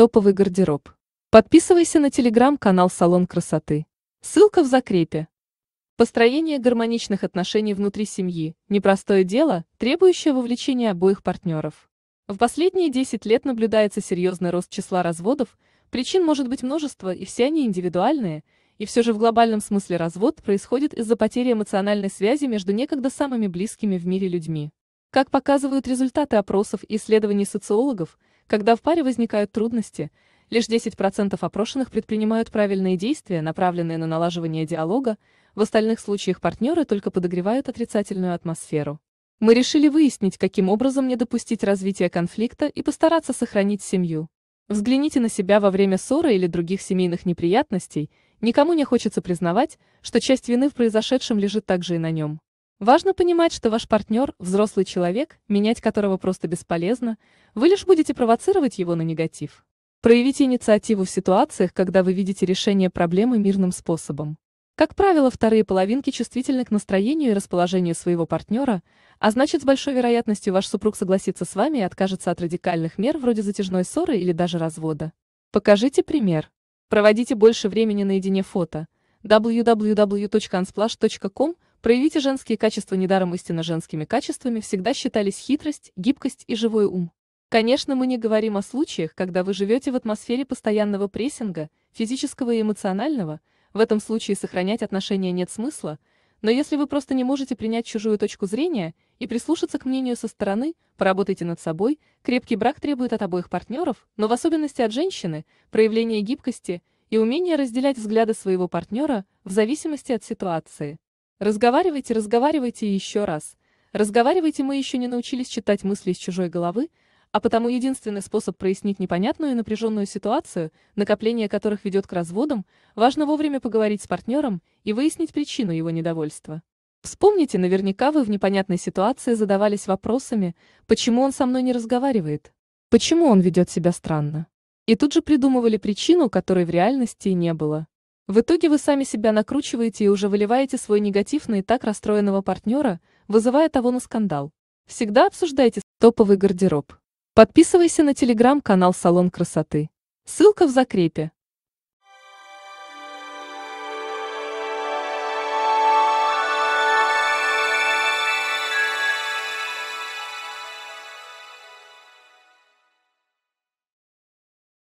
Топовый гардероб. Подписывайся на телеграм-канал «Салон красоты». Ссылка в закрепе. Построение гармоничных отношений внутри семьи – непростое дело, требующее вовлечения обоих партнеров. В последние 10 лет наблюдается серьезный рост числа разводов, причин может быть множество, и все они индивидуальные, и все же в глобальном смысле развод происходит из-за потери эмоциональной связи между некогда самыми близкими в мире людьми. Как показывают результаты опросов и исследований социологов – когда в паре возникают трудности, лишь 10% опрошенных предпринимают правильные действия, направленные на налаживание диалога, в остальных случаях партнеры только подогревают отрицательную атмосферу. Мы решили выяснить, каким образом не допустить развития конфликта и постараться сохранить семью. Взгляните на себя во время ссоры или других семейных неприятностей, никому не хочется признавать, что часть вины в произошедшем лежит также и на нем. Важно понимать, что ваш партнер – взрослый человек, менять которого просто бесполезно, вы лишь будете провоцировать его на негатив. Проявите инициативу в ситуациях, когда вы видите решение проблемы мирным способом. Как правило, вторые половинки чувствительны к настроению и расположению своего партнера, а значит, с большой вероятностью ваш супруг согласится с вами и откажется от радикальных мер вроде затяжной ссоры или даже развода. Покажите пример. Проводите больше времени наедине фото. www.unsplash.com – Проявите женские качества недаром истинно женскими качествами всегда считались хитрость, гибкость и живой ум. Конечно, мы не говорим о случаях, когда вы живете в атмосфере постоянного прессинга, физического и эмоционального, в этом случае сохранять отношения нет смысла, но если вы просто не можете принять чужую точку зрения и прислушаться к мнению со стороны, поработайте над собой, крепкий брак требует от обоих партнеров, но в особенности от женщины, проявление гибкости и умение разделять взгляды своего партнера в зависимости от ситуации. Разговаривайте, разговаривайте еще раз. Разговаривайте мы еще не научились читать мысли из чужой головы, а потому единственный способ прояснить непонятную и напряженную ситуацию, накопление которых ведет к разводам, важно вовремя поговорить с партнером и выяснить причину его недовольства. Вспомните, наверняка вы в непонятной ситуации задавались вопросами, почему он со мной не разговаривает, почему он ведет себя странно. И тут же придумывали причину, которой в реальности и не было. В итоге вы сами себя накручиваете и уже выливаете свой негатив на и так расстроенного партнера, вызывая того на скандал. Всегда обсуждайте топовый гардероб. Подписывайся на телеграм-канал «Салон красоты». Ссылка в закрепе.